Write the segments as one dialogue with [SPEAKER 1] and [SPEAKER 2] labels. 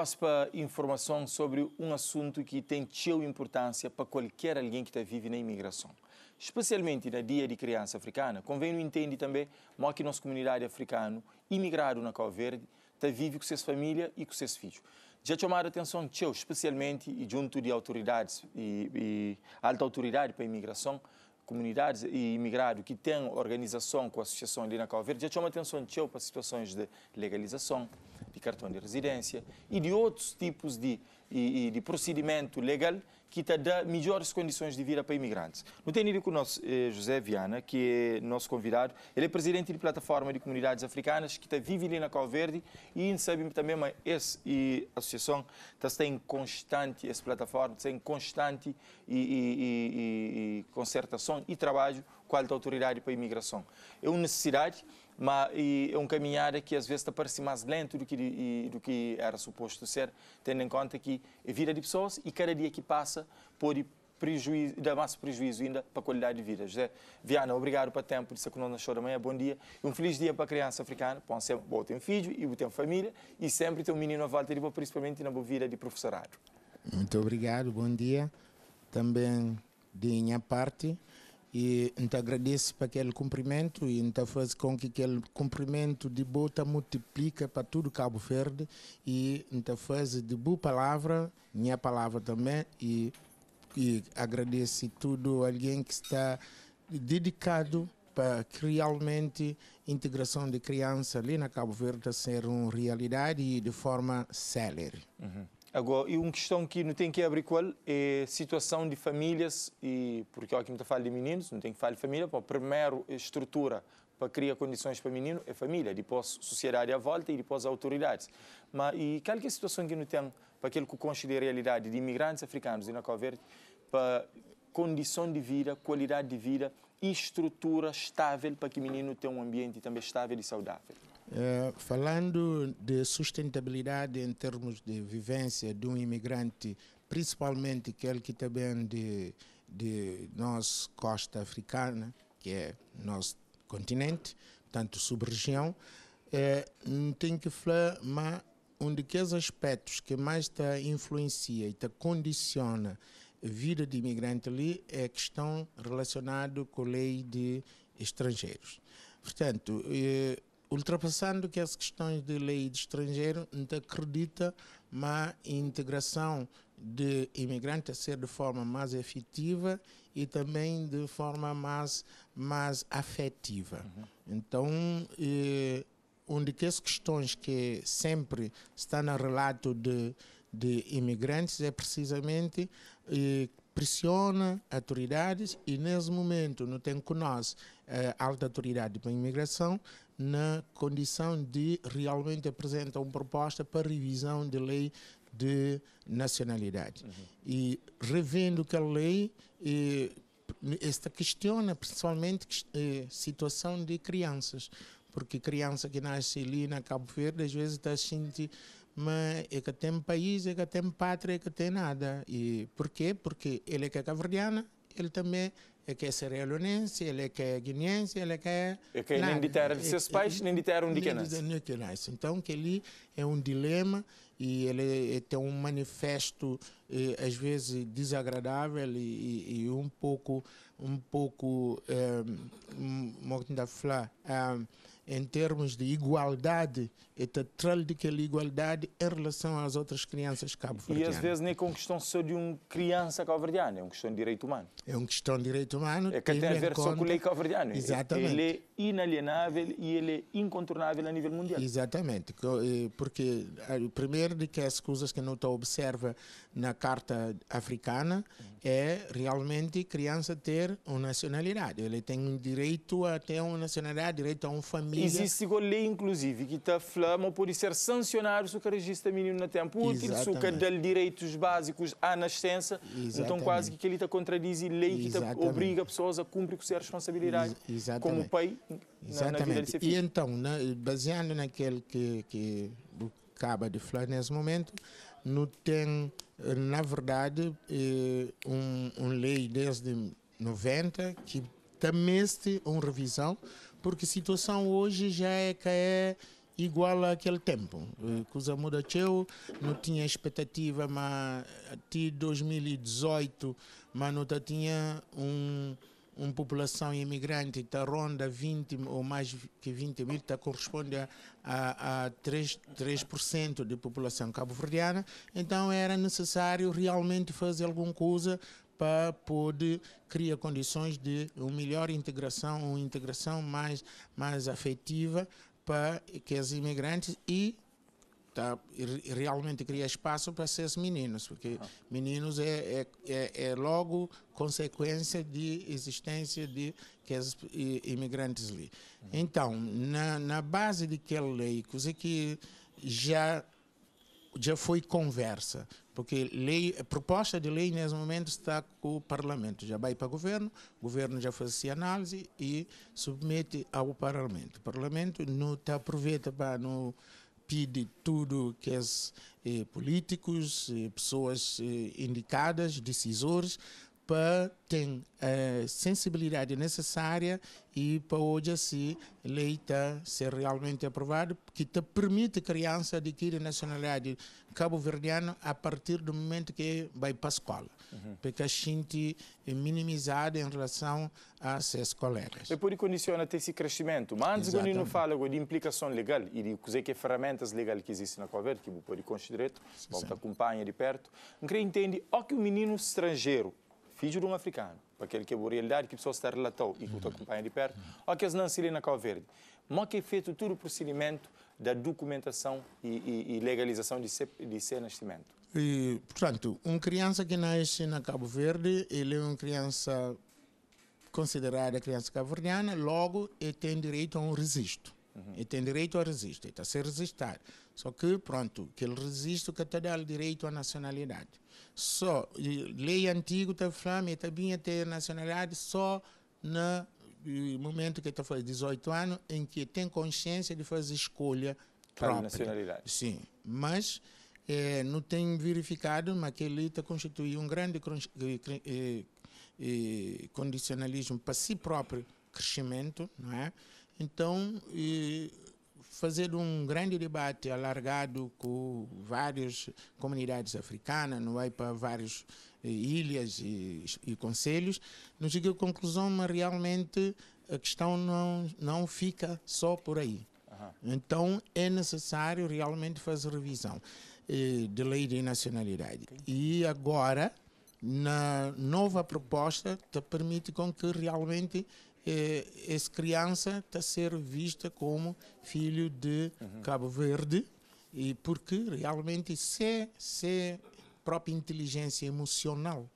[SPEAKER 1] Passo para informação sobre um assunto que tem teu importância para qualquer alguém que está vive na imigração. Especialmente na Dia de Criança Africana, convém não entender também como é que nossa comunidade africana, imigrado na Cal Verde, está vive com suas família e com seus filhos. Já chamaram a atenção teu, especialmente e junto de autoridades e, e alta autoridade para a imigração, comunidades e imigrado que tem organização com a associação ali na Cal Verde, já chamaram a atenção teu para situações de legalização, de cartão de residência e de outros tipos de, de, de procedimento legal que te dá melhores condições de vida para imigrantes. Não tenho ido com o nosso eh, José Viana, que é nosso convidado. Ele é presidente de plataforma de comunidades africanas que vive ali na Cal Verde e sabe também que tá, essa e associação está em constante essa plataforma está em constante e, e, e, e concertação e trabalho com a alta autoridade para a imigração. É uma necessidade mas é um caminhar que às vezes parece mais lento do que e, do que era suposto ser, tendo em conta que é vida de pessoas e cada dia que passa pode prejuízo, dá mais prejuízo ainda para a qualidade de vida. José Viana, obrigado para o tempo de Saconona na chora Manhã, bom dia e um feliz dia para a criança africana. Bom, sempre, bom tem filho e tem família e sempre tem um menino à volta de boa, principalmente na boa vida de professorado.
[SPEAKER 2] Muito obrigado, bom dia. Também de minha parte, e te agradeço para aquele cumprimento e te faz com que aquele cumprimento de bota multiplica para todo Cabo Verde e te faz de boa palavra, minha palavra também e, e agradeço tudo alguém que está dedicado para que realmente a integração de criança ali na Cabo Verde seja uma realidade e de forma célere.
[SPEAKER 1] Uhum. Agora, e uma questão que não tem que abrir qual é a situação de famílias, e porque aqui muito fala de meninos, não tem que falar de família, a primeira estrutura para criar condições para menino é família, depois sociedade à volta e depois autoridades. Mas e qual é a situação que não tem para aquele que considera a realidade de imigrantes africanos e na Coverde, para condição de vida, qualidade de vida, estrutura estável para que o menino tenha um ambiente também estável e saudável.
[SPEAKER 2] É, falando de sustentabilidade em termos de vivência de um imigrante, principalmente aquele que também é de, de nossa costa africana, que é nosso continente, portanto, sub-região, é, tem que falar, mas um dos aspectos que mais te influencia e te condiciona vida de imigrante ali é questão relacionada com a lei de estrangeiros. Portanto, eh, ultrapassando que as questões de lei de estrangeiro, não acredita na integração de imigrantes ser de forma mais efetiva e também de forma mais, mais afetiva. Uhum. Então, eh, onde que as questões que sempre estão no relato de de imigrantes é precisamente eh, pressiona autoridades e nesse momento não tem conosco a eh, alta autoridade para a imigração na condição de realmente apresentar uma proposta para revisão da lei de nacionalidade. Uhum. E revendo que a lei e, esta questiona principalmente a eh, situação de crianças, porque criança que nasce ali na Cabo Verde às vezes está sentindo mas é que tem país, é que tem pátria, é que tem nada. E por quê? Porque ele é que é caverdiana, ele também é que é sereleonense, ele é que é guineense, ele é que é...
[SPEAKER 1] É que nem de terra de seus é, pais, nem de terra onde que
[SPEAKER 2] nasce. Então, que ali é um dilema e ele é, tem um manifesto, é, às vezes, desagradável e, e um pouco, um pouco, como é que falar em termos de igualdade e teatral a igualdade em relação às outras crianças cabo-verdianas. E às vezes
[SPEAKER 1] nem com questão só de uma criança cabo-verdiana, é uma questão de direito humano.
[SPEAKER 2] É uma questão de direito humano. É que tem a ver conta... só com a lei cabo-verdiana. É Exatamente. Ele é
[SPEAKER 1] inalienável e ele é incontornável a nível mundial.
[SPEAKER 2] Exatamente, eh, porque eh, primeiro de que as coisas que não está observa na Carta Africana é realmente criança ter uma nacionalidade. Ele tem um direito a ter uma nacionalidade, direito a uma família Existe
[SPEAKER 1] lei, inclusive, que está flama pode ser sancionado se o registro mínimo na tempo útil, se o dá direitos básicos à nascença. Então, exatamente. Então, quase que ele está contradiz a lei que tá obriga pessoas a cumprir com sua responsabilidade Ex como pai na, na vida de filho. E
[SPEAKER 2] então, na, né, baseando naquele que, que acaba de falar nesse momento, não tem, na verdade, eh, um, um lei desde 90 que também tem uma revisão porque a situação hoje já é que é igual àquele tempo. Coisa eh, muda teu, não tinha expectativa, mas até 2018, mas não tinha um uma população imigrante está ronda 20 ou mais que 20 mil, está corresponde a, a 3%, 3 da população cabo-verdiana, então era necessário realmente fazer alguma coisa para poder criar condições de uma melhor integração, uma integração mais, mais afetiva para que as imigrantes e tá, realmente cria espaço para ser meninos, porque ah. meninos é, é, é, é, logo consequência de existência de que as imigrantes ali. Uhum. Então, na, na base de que lei, coisa que já já foi conversa, porque lei, proposta de lei nesse momento está com o Parlamento, já vai para o governo, o governo já faz a análise e submete ao Parlamento. O Parlamento não te tá, aproveita para não pede tudo que as eh, políticos, eh, pessoas eh, indicadas, decisores, para ter a é, sensibilidade necessária e para hoje se assim, leita tá, ser realmente aprovado, que te permite a criança adquirir nacionalidade cabo-verdiana a partir do momento que vai para a escola. Uhum. Porque a gente é minimizada em relação a seus colegas.
[SPEAKER 1] É por isso que condiciona ter esse crescimento. Mas antes, quando não fala de implicação legal e de que, que ferramentas legais que existem na Coverto, que pode considerar, vamos acompanhar de perto, não entende, o que o menino estrangeiro filho mhm. de um africano, para aquele que é a realidade que a pessoa está relatou e que eu acompanha de perto, ou que não se na Cabo Verde. Mas que é feito todo o procedimento da documentação e, e, e legalização de seu, de nascimento.
[SPEAKER 2] E, portanto, uma criança que nasce na Cabo Verde, ele é uma criança considerada criança cabo-verdiana, logo ele tem direito a um registro. Uhum. Ele tem direito a resistir, ele está a ser resistido. Só que, pronto, que ele resiste, que te dá o direito à nacionalidade só lei antiga está fama e também ter nacionalidade só no momento que está faz 18 anos em que tem consciência de fazer escolha própria. Para nacionalidade. Sim, mas é, não tem verificado, mas que ele está constituindo um grande condicionalismo para si próprio crescimento, não é? Então, e, fazer um grande debate alargado com várias comunidades africanas, não vai é? para várias eh, ilhas e, e conselhos, nos chega a conclusão, mas realmente a questão não, não fica só por aí. Então é necessário realmente fazer revisão eh, de lei de nacionalidade. E agora, na nova proposta, permite com que realmente eh, essa criança está a ser vista como filho de uhum. Cabo Verde, e porque realmente se, é, se é própria inteligência emocional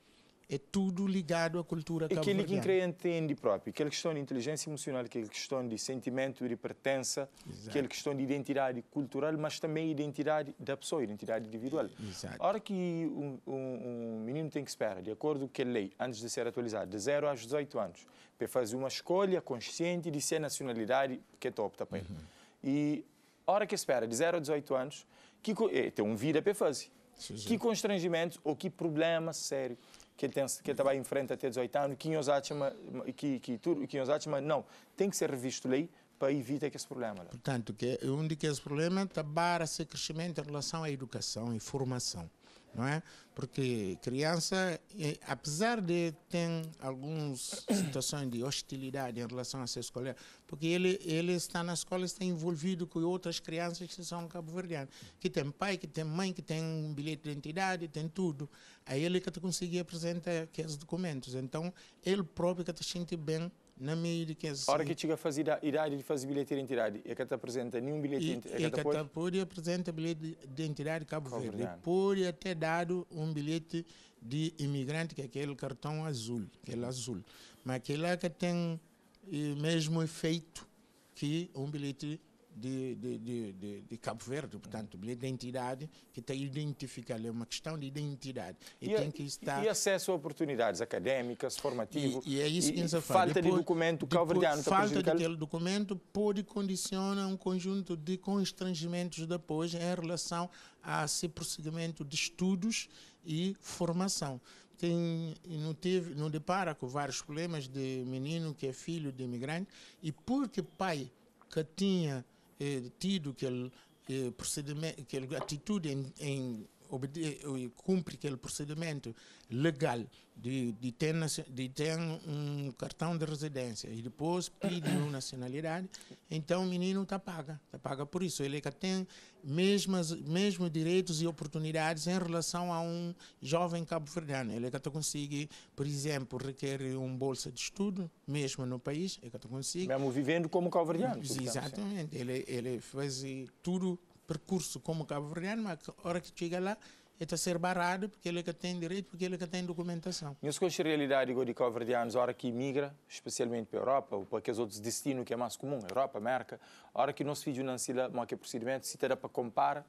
[SPEAKER 2] é tudo ligado à cultura cabo-verdiana. Aquele
[SPEAKER 1] que em si próprio, aquela questão de inteligência emocional, aquela questão de sentimento de pertença, Exato. aquela questão de identidade cultural, mas também identidade da pessoa, identidade individual. Exato. A hora que um, um, um menino tem que esperar, de acordo com a lei, antes de ser atualizado, de 0 aos 18 anos, para fazer uma escolha consciente de ser nacionalidade que é opta para ele. Uhum. E a hora que espera, de 0 a 18 anos, que, é, tem um vida para fazer. Sim, sim. Que constrangimento ou que problema sério que ele, tem, que ele trabalha em frente até 18 anos, que, que, que, que não, tem que ser revisto lei para evitar que esse problema. Né?
[SPEAKER 2] Portanto, que, um de que é esse problema para é esse crescimento em relação à educação e formação não é? Porque criança, eh, apesar de ter algumas situações de hostilidade em relação a ser escolar, porque ele, ele está na escola, está envolvido com outras crianças que são cabo-verdianas, que tem pai, que tem mãe, que tem um bilhete de identidade, tem tudo. Aí é ele que te conseguia apresentar aqueles documentos. Então, ele próprio que te sente bem na minha educação. Ora que
[SPEAKER 1] chega a fazer idade de fazer bilhete de identidade, é que te apresenta é nenhum bilhete de identidade. É que te
[SPEAKER 2] pode apresenta bilhete de identidade de Cabo Verde. Pode até dado um bilhete de imigrante, que é aquele cartão azul, aquele azul. Mas aquele que tem o mesmo efeito que um bilhete de, de, de, de, Cabo Verde, portanto, de identidade, que tem que identificar, é uma questão de identidade. E, e tem que estar... e
[SPEAKER 1] acesso a oportunidades académicas formativo. E, e é isso que e, Falta depois, de documento cabo-verdiano. Falta daquele
[SPEAKER 2] documento pode condicionar um conjunto de constrangimentos depois em relação a esse prosseguimento de estudos e formação tem não teve não depara com vários problemas de menino que é filho de imigrante e porque pai que tinha eh, tido aquele eh, procedimento, aquela atitude em, em eh, cumpre aquele procedimento legal de, de, ter, de ter um cartão de residência e depois pede uma nacionalidade, então o menino está paga, está paga por isso. Ele é tem mesmas mesmos direitos e oportunidades em relação a um jovem cabo-verdiano. Ele é que consegue, por exemplo, requer um bolsa de estudo, mesmo no país, ele é que consegue. Mesmo vivendo
[SPEAKER 1] como cabo-verdiano. Exatamente.
[SPEAKER 2] Ele, ele faz tudo percurso como cabo-verdiano, mas a hora que chega lá, é está a ser barrado porque ele é que tem direito, porque ele é que tem documentação.
[SPEAKER 1] E qual é a realidade de cabo-verdianos, a hora que migra, especialmente para a Europa, ou para aqueles outros destinos que é mais comum, Europa, América, a hora que o nosso filho não se dá, procedimento, se terá para comparar?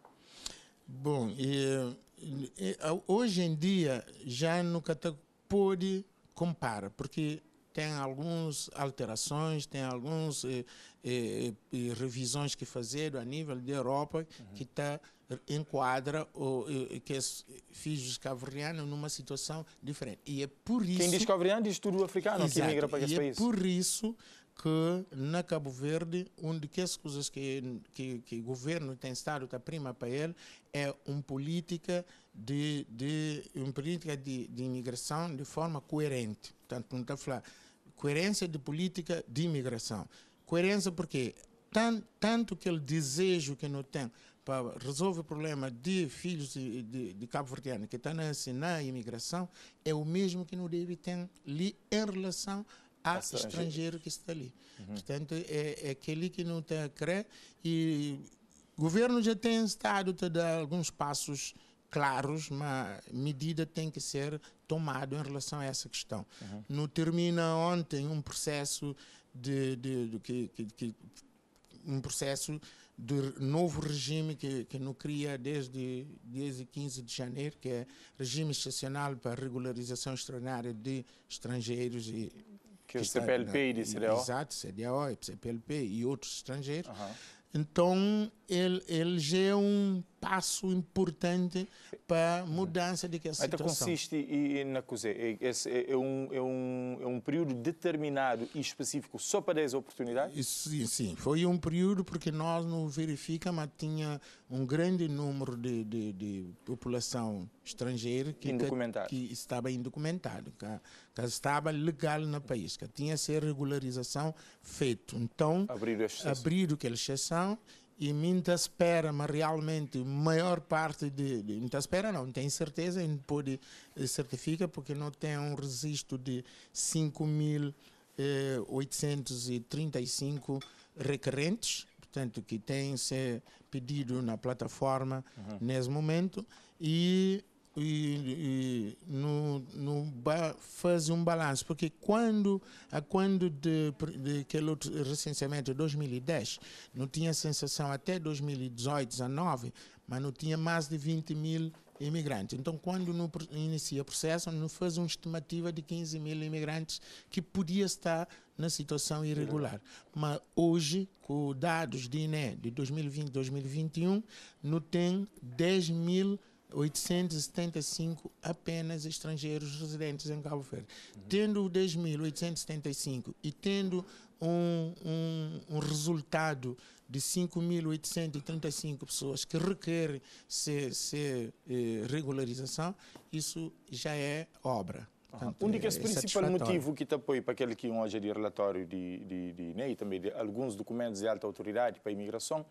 [SPEAKER 2] Bom, e, e, hoje em dia já nunca se pode comparar, porque tem algumas alterações, tem algumas eh eh, eh, eh, revisões que fazer a nível da Europa uhum. que está eh, enquadra o, que é filhos cavrianos numa situação diferente. E é por isso... Quem diz cavriano diz tudo africano Exato. que migra para esse e é país. é por isso que na Cabo Verde, onde que as coisas que, que, que o governo tem estado está prima para ele, é uma política de, de, uma política de, de imigração de forma coerente. Portanto, não está a falar coerência de política de imigração. Coerência porque tanto, que aquele desejo que não tem para resolver o problema de filhos de, de, de cabo verdeano que estão na ensinar imigração é o mesmo que não deve ter ali em relação a estrangeiro que está ali. Uhum. Portanto, é, é aquele que não tem a crer e o governo já tem estado a dar alguns passos claros, mas medida tem que ser tomada em relação a essa questão. Uhum. termina ontem um processo de, de, de que, que, que, um processo do novo regime que, que não cria desde, desde 15 de janeiro, que é regime excepcional para regularização extraordinária de estrangeiros e
[SPEAKER 1] que, é que o CPLP e CDAO.
[SPEAKER 2] Exato, CDAO, CPLP e outros estrangeiros. Uhum. Então, ele, ele já é um passo importante para a mudança de que é a situação. Então consiste
[SPEAKER 1] e, na cozer. é, é, é, um, é, um, é um período determinado e específico só para essa oportunidade?
[SPEAKER 2] Sim, sim, foi um período porque nós não verificamos, mas tinha um grande número de, de, de população estrangeira que, que, que estava indocumentado, que, que, estava legal no país, que tinha ser regularização feito. Então, abrir a exceção, abrir aquela exceção e muita espera, mas realmente maior parte de, de muita espera não tem certeza, não pode eh, certificar porque não tem um registro de 5.835 eh, requerentes, portanto que tem ser pedido na plataforma uhum. nesse momento e e, e no, no, faz um balanço, porque quando, a quando de, de aquele outro recenseamento, 2010, não tinha sensação até 2018, 19 mas não tinha mais de 20 mil imigrantes. Então, quando inicia o processo, não faz uma estimativa de 15 mil imigrantes que podia estar na situação irregular. Mas hoje, com dados de INE de 2020 2021, não tem 10 mil 875 apenas estrangeiros residentes em Cabo Verde. Uhum. Tendo 10.875 e tendo um, um, um resultado de 5.835 pessoas que requerem ser, ser eh, regularização, isso já é obra. Portanto, um dos é, é principais motivos que
[SPEAKER 1] te apoio para aquele que hoje de relatório de, de, de, também de alguns documentos de alta autoridade para a imigração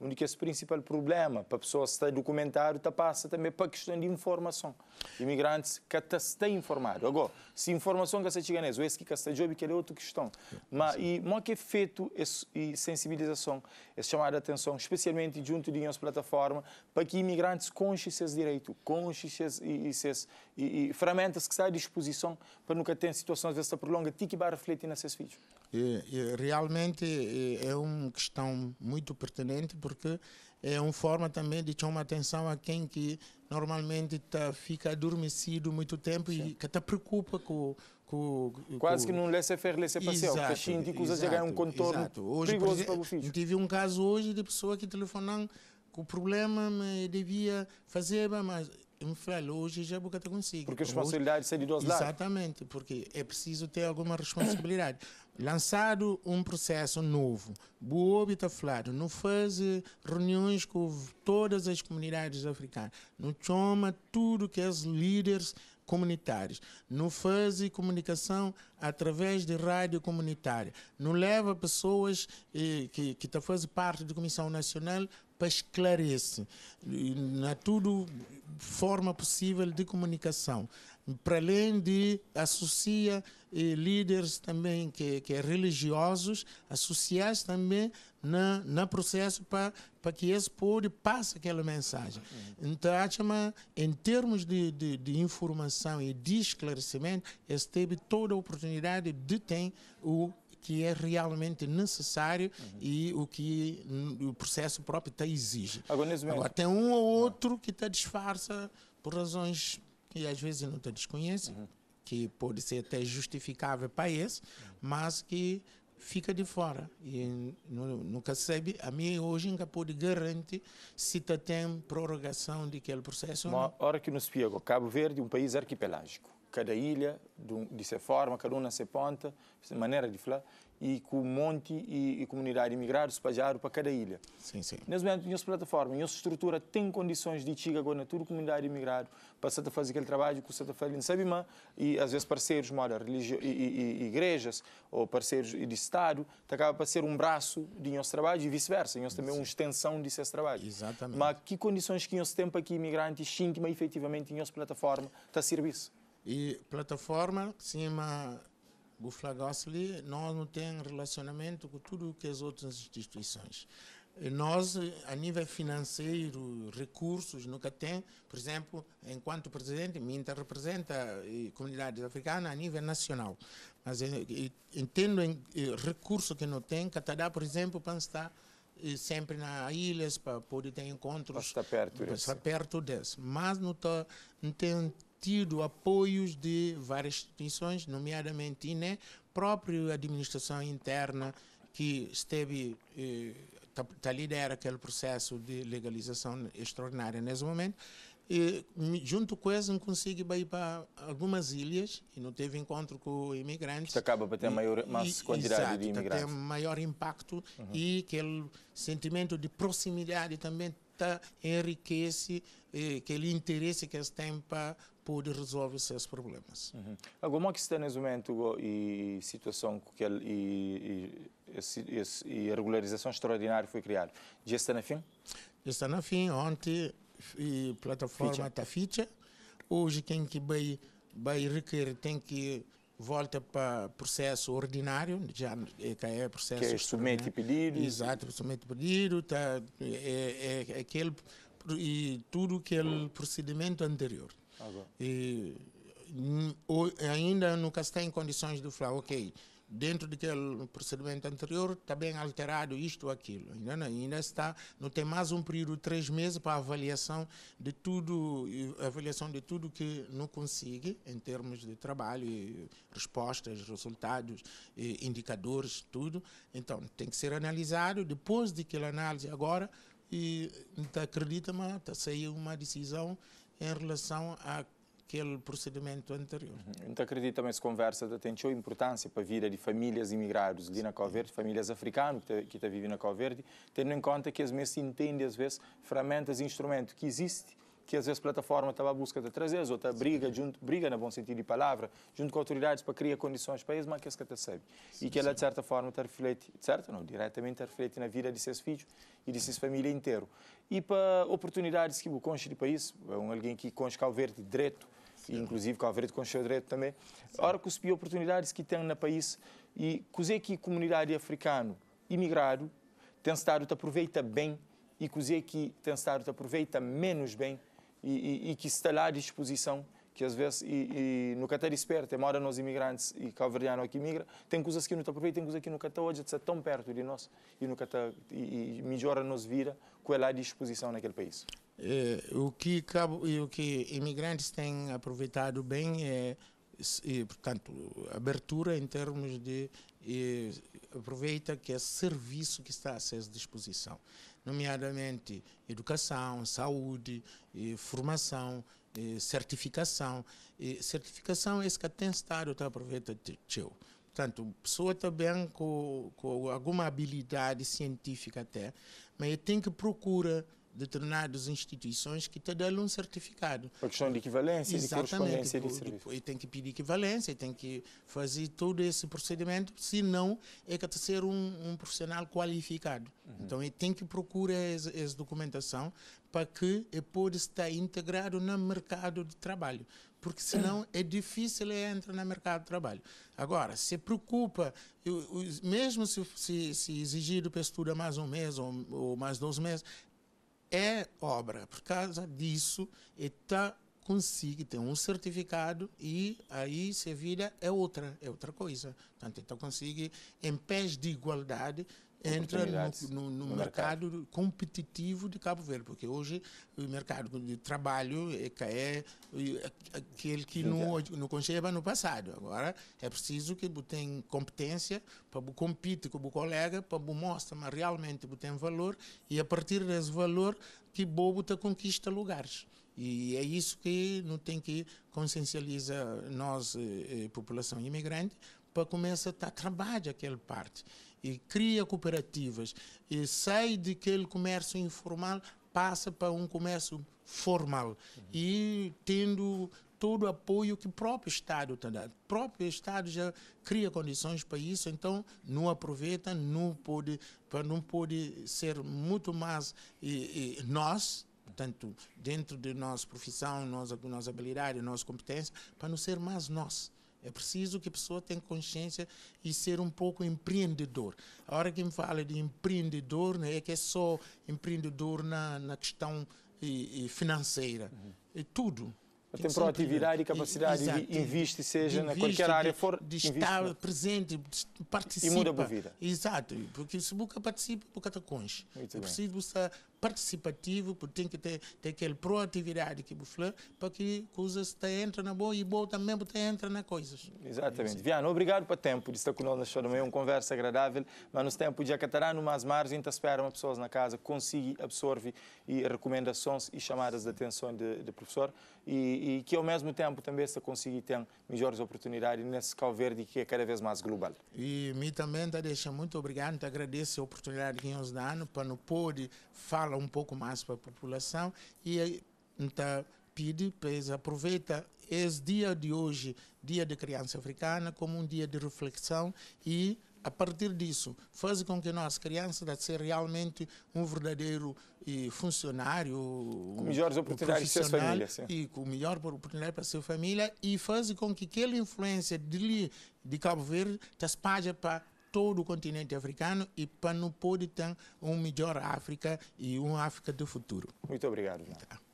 [SPEAKER 1] onde que esse principal problema para a pessoa se está documentado, está passa também para a questão de informação. Imigrantes que está se está informado. Agora, se informação que se chega nisso, esse que está job, que é outra questão. Mas e como é que é feito essa sensibilização, esse chamar de atenção, especialmente junto de nossa plataforma, para que imigrantes consciem seus direitos, consciem e, e, e, ferramentas que estão à disposição para nunca ter situações dessa prolonga, tique que refletir nesses vídeos.
[SPEAKER 2] E, e realmente é uma questão muito pertinente porque é uma forma também de chamar atenção a quem que normalmente tá, fica adormecido muito tempo Sim. e que está preocupa com, com quase com... que não laissez é faire, laissez é passer exato, porque assim de coisas chegar um contorno exato. Hoje, perigoso para o filho tive um caso hoje de pessoa que telefonou que o problema devia fazer mas me hum, falou hoje já boca te
[SPEAKER 1] consigo porque a responsabilidade é de dois lados
[SPEAKER 2] exatamente porque é preciso ter alguma responsabilidade lançado um processo novo. está Flato não faz reuniões com todas as comunidades africanas, não chama tudo que as líderes comunitários, não faz comunicação através de rádio comunitária, não leva pessoas eh, que que tá parte da Comissão Nacional para esclarecer na tudo forma possível de comunicação para além de associa eh, líderes também que, que é religiosos, associar também na, na processo para para que esse pode passe aquela mensagem. Então, Achama, em termos de, de, de, informação e de esclarecimento, esse teve toda a oportunidade de ter o que é realmente necessário uhum. e o que o processo próprio tá exige. Agora, Agora tem um ou outro que está disfarça por razões que às vezes não te desconhece, uhum. que pode ser até justificável para esse, uhum. mas que fica de fora e nunca sabe. A mim hoje nunca pode garantir se tem prorrogação daquele processo. Uma
[SPEAKER 1] hora que nos pega, Cabo Verde, um país arquipelágico cada ilha de certa forma, cada um na sua ponta, maneira de falar, e com um monte e, e comunidade imigrada espalhada para cada ilha. Sim, sim. Nesse momento, nossa plataforma, a nossa estrutura tem condições de chegar agora na toda a comunidade imigrada para você fazer aquele trabalho que você está fazendo, sabe, mas, E às vezes parceiros, mora, religio, e, e, e, igrejas ou parceiros de Estado, então acaba para ser um braço de nosso trabalho e vice-versa, nós também é uma extensão de seu trabalho. Exatamente. Mas que condições que nós temos para que imigrantes sintam efetivamente em nossa plataforma está a serviço? E plataforma, cima
[SPEAKER 2] Bufla Gosli, nós não temos relacionamento com tudo que as outras instituições. E nós, a nível financeiro, recursos, nunca tem. Por exemplo, enquanto presidente, Minta representa eh, comunidades africanas a nível nacional. Mas eh, entendo em, eh, recurso que não tem, Catadá, por exemplo, para estar sempre na ilhas, para poder ter encontros.
[SPEAKER 1] Para estar perto disso. Para estar
[SPEAKER 2] perto disso. Mas não, tô, não tem tido apoios de várias instituições, nomeadamente INE, própria administração interna que esteve eh, tá, tá lidera aquele processo de legalização extraordinária nesse momento e junto com isso consegui ir para algumas ilhas e não teve encontro com imigrantes.
[SPEAKER 1] Isso acaba para ter maior massa quantidade exato, de imigrantes. Tá ter
[SPEAKER 2] maior impacto uhum. e aquele sentimento de proximidade também enriquece aquele eh, interesse que eles têm para poder resolver seus problemas.
[SPEAKER 1] Uhum. Agora, como é que está nesse momento e situação que ele, e, e, e a regularização extraordinária foi criada? Já está na fim?
[SPEAKER 2] Já está na fim. Ontem a plataforma está ficha. Hoje quem que vai, vai requerer tem que volta para processo ordinário, já é, é processo... Que é submete né? pedido. Exato, submete pedido, tá, é, é, é aquele, e tudo aquele procedimento anterior. Ah, e, ainda nunca está em condições de falar, ok, dentro daquele procedimento anterior está bem alterado isto ou aquilo. Ainda, não, ainda está, não tem mais um período de três meses para avaliação de tudo, avaliação de tudo que não consegue em termos de trabalho, respostas, resultados, indicadores, tudo. Então tem que ser analisado depois daquela análise agora e então, acredita-me, está saindo uma decisão em relação a aquele procedimento anterior. Uhum.
[SPEAKER 1] Então, acredito também se conversa de atenção importância para a vida de famílias imigradas de na Verde, famílias africanas que estão tá vivendo na Cabo tendo em conta que as vezes entendem às vezes ferramentas e instrumentos que existem que às vezes a plataforma estava tá à busca de trazer, ou está briga, junto, briga no bom sentido de palavra, junto com autoridades para criar condições para eles, mas que as é que sabe. Tá e que ela, de certa forma, está reflete, de certa não, diretamente reflete na vida de seus filhos e de suas família inteiro. E para oportunidades que o conche de país, é um alguém que conche Calverde direito, Sim. inclusive Cabo Verde com xadrez também. Sim. Ora, conseguiu oportunidades que tem no país e cozer que comunidade africana imigrado tem estado te aproveita bem e cozer que tem estado te aproveita menos bem e, e, e que está lá à disposição que às vezes e, e nunca está esperto, mora nós imigrantes e calverdiano que imigra, tem coisas que não te aproveitam, tem coisas que nunca catar hoje, está tão perto de nós e nunca catar e, e melhora a nossa vida com ela à disposição naquele país.
[SPEAKER 2] É, o que cabo e o que imigrantes têm aproveitado bem é portanto abertura em termos de aproveita que é serviço que está a ser disposição nomeadamente educação saúde formação certificação certificação é esse que tem estado está aproveita teu portanto pessoa também tá com, com alguma habilidade científica até mas tem que procura determinadas instituições que te dão um certificado.
[SPEAKER 1] Por questão de equivalência, Exatamente, de correspondência de serviço.
[SPEAKER 2] E tem que pedir equivalência, tem que fazer todo esse procedimento, senão é que ser um, um profissional qualificado. Uhum. Então, ele tem que procurar essa, essa documentação para que ele possa estar integrado no mercado de trabalho, porque senão é difícil ele entrar no mercado de trabalho. Agora, se preocupa, mesmo se, se, se exigido para estudar mais um mês ou, ou mais dois meses, é obra. Por causa disso, está consigo ter um certificado e aí Sevilha é outra, é outra coisa. Portanto, então consigo, em pés de igualdade, entra no, no, no mercado, mercado, competitivo de Cabo Verde, porque hoje o mercado de trabalho é, é, é aquele que não, não concheba no passado. Agora é preciso que tenha competência para competir com o colega, para mostrar mas realmente tem valor e a partir desse valor que bobo te conquista lugares. E é isso que não tem que consciencializar nós, eh, eh, população imigrante, para começar a trabalhar aquela parte e cria cooperativas e sai aquele comércio informal, passa para um comércio formal uhum. e tendo todo o apoio que o próprio Estado está dando. O próprio Estado já cria condições para isso, então não aproveita, não pode, não pode ser muito mais e, e nós, portanto, dentro de nossa profissão, nossa, nossa habilidade, nossa competência, para não ser mais nós. É preciso que a pessoa tenha consciência e ser um pouco empreendedor. A hora que me fala de empreendedor, não né, é que é só empreendedor na, na questão e, e financeira. Uhum. É tudo. Tem proatividade e capacidade Exato. de investir, seja na qualquer área for. De estar presente, participa. E muda a vida. Exato, porque se busca participa, busca está conche. É preciso buscar participativo, porque tem que ter, ter aquela proatividade que bufla para que coisas te entram na boa e boa também te entra na coisas.
[SPEAKER 1] Exatamente. É Viana, obrigado pelo tempo de estar conosco também, é uma conversa agradável, mas nos tempo de acatará no mais margem, te espera uma pessoas na casa consiga absorver e recomendações e chamadas de atenção do professor e, e, que ao mesmo tempo também se consiga ter melhores oportunidades nesse cal verde que é cada vez mais global.
[SPEAKER 2] E me também te deixa muito obrigado, te agradeço a oportunidade que nos dá para não poder falar fala um pouco mais para a população e eh, então pede, pois aproveita esse dia de hoje, dia de criança africana, como um dia de reflexão e a partir disso, faz com que nós, crianças, de ser realmente um verdadeiro e, eh, funcionário, com melhores oportunidades para a sua família, sim. e com melhor oportunidade para a sua família e faz com que aquela influência de, de Cabo Verde se espalhe para todo o continente africano e para não poder ter uma melhor
[SPEAKER 1] África e uma África do futuro. Muito obrigado, João. Tá.